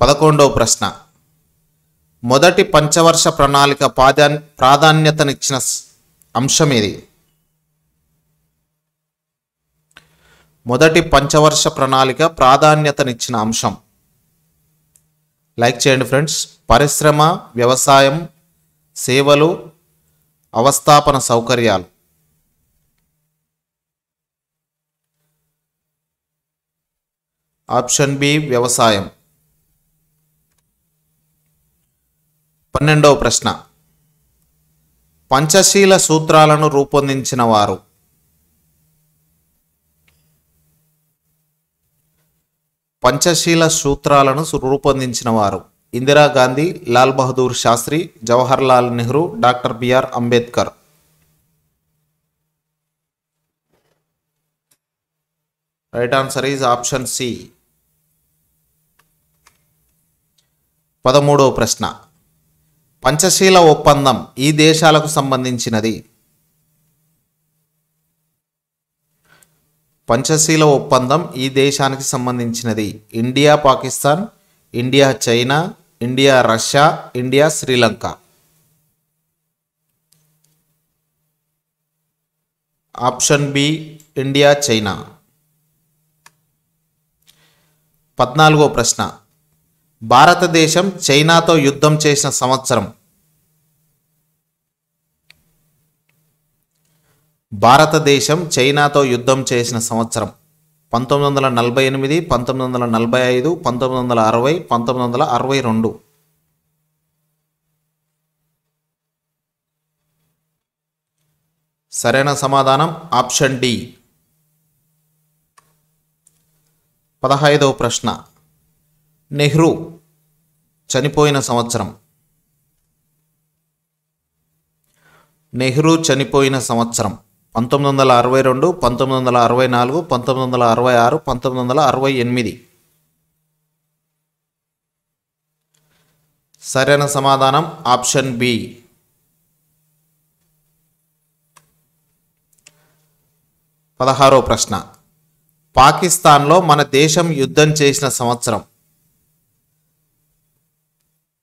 పదకొండవ ప్రశ్న మొదటి పంచవర్ష ప్రణాళిక ప్రాధా ప్రాధాన్యతనిచ్చిన అంశం ఏది మొదటి పంచవర్ష ప్రణాళిక ప్రాధాన్యతనిచ్చిన అంశం లైక్ చేయండి ఫ్రెండ్స్ పరిశ్రమ వ్యవసాయం సేవలు అవస్థాపన సౌకర్యాలు ఆప్షన్ బి వ్యవసాయం పన్నెండవ ప్రశ్న పంచశీల సూత్రాలను రూపొందించిన వారు పంచశీల సూత్రాలను రూపొందించిన వారు Indira Gandhi Lal Bahadur Shastri Jawaharlal Nehru doctor B R Ambedkar right answer is option C పదమూడవ ప్రశ్న పంచశీల ఒప్పందం ఈ దేశాలకు సంబంధించినది పంచశీల ఒప్పందం ఈ దేశానికి సంబంధించినది India Pakistan India China India Russia India Sri Lanka option B India China పద్నాలుగో ప్రశ్న భారతదేశం చైనాతో యుద్ధం చేసిన సంవత్సరం భారతదేశం చైనాతో యుద్ధం చేసిన సంవత్సరం పంతొమ్మిది వందల నలభై ఎనిమిది పంతొమ్మిది వందల నలభై ఐదు పంతొమ్మిది వందల అరవై పంతొమ్మిది వందల అరవై రెండు సరైన సమాధానం ఆప్షన్ డి పదహైదవ ప్రశ్న నెహ్రూ చనిపోయిన సంవత్సరం నెహ్రూ చనిపోయిన సంవత్సరం పంతొమ్మిది వందల అరవై రెండు పంతొమ్మిది వందల అరవై నాలుగు పంతొమ్మిది వందల అరవై ఆరు పంతొమ్మిది వందల అరవై ఎనిమిది సరైన సమాధానం ఆప్షన్ బి పదహారో ప్రశ్న పాకిస్తాన్లో మన దేశం యుద్ధం చేసిన సంవత్సరం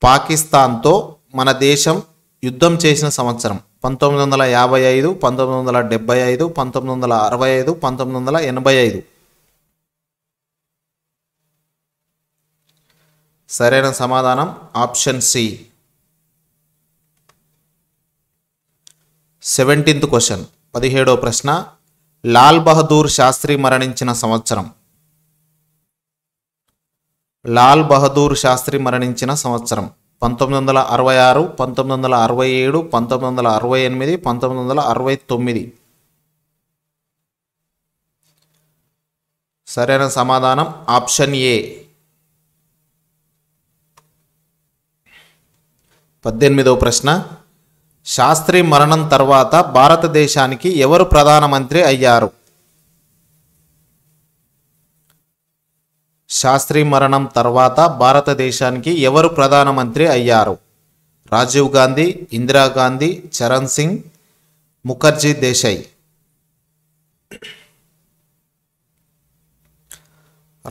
పాకిస్తాన్తో మన దేశం యుద్ధం చేసిన సంవత్సరం పంతొమ్మిది వందల యాభై ఐదు పంతొమ్మిది వందల డెబ్బై ఐదు పంతొమ్మిది వందల అరవై ఐదు పంతొమ్మిది వందల ఎనభై ఐదు సరైన సమాధానం ఆప్షన్ సి సెవెంటీన్త్ క్వశ్చన్ పదిహేడో ప్రశ్న లాల్ బహదూర్ శాస్త్రి మరణించిన సంవత్సరం లాల్ బహదూర్ శాస్త్రి మరణించిన సంవత్సరం పంతొమ్మిది వందల అరవై ఆరు పంతొమ్మిది వందల అరవై ఏడు పంతొమ్మిది వందల అరవై ఎనిమిది పంతొమ్మిది వందల అరవై తొమ్మిది సరైన సమాధానం ఆప్షన్ ఏ పద్దెనిమిదవ ప్రశ్న శాస్త్రి మరణం తర్వాత భారతదేశానికి ఎవరు ప్రధానమంత్రి అయ్యారు శాస్త్రి మరణం తర్వాత భారతదేశానికి ఎవరు ప్రధానమంత్రి అయ్యారు Rajiv Gandhi Indira Gandhi Charan Singh Mukherjee Desai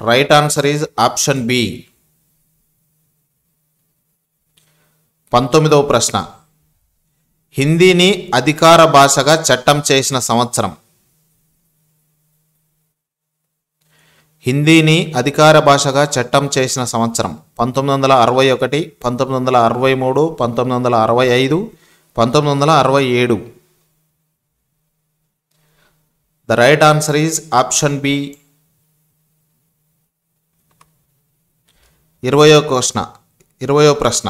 right answer is option B పంతొమ్మిదవ ప్రశ్న హిందీని అధికార భాషగా చట్టం చేసిన సంవత్సరం హిందీని అధికార భాషగా చట్టం చేసిన సంవత్సరం పంతొమ్మిది వందల అరవై ఒకటి పంతొమ్మిది వందల అరవై మూడు పంతొమ్మిది వందల అరవై ఐదు పంతొమ్మిది వందల అరవై ఏడు the right answer is option B ఇరవయో ప్రశ్న ఇరవయో ప్రశ్న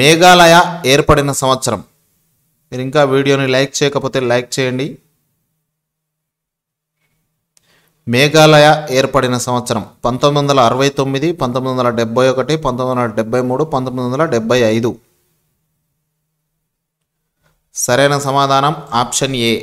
మేఘాలయ ఏర్పడిన సంవత్సరం మీరు ఇంకా వీడియోని లైక్ చేయకపోతే లైక్ చేయండి మేఘాలయ ఏర్పడిన సంవత్సరం పంతొమ్మిది వందల అరవై తొమ్మిది పంతొమ్మిది వందల డెబ్బై ఒకటి పంతొమ్మిది వందల డెబ్బై మూడు పంతొమ్మిది వందల డెబ్బై ఐదు సరైన సమాధానం ఆప్షన్ ఏ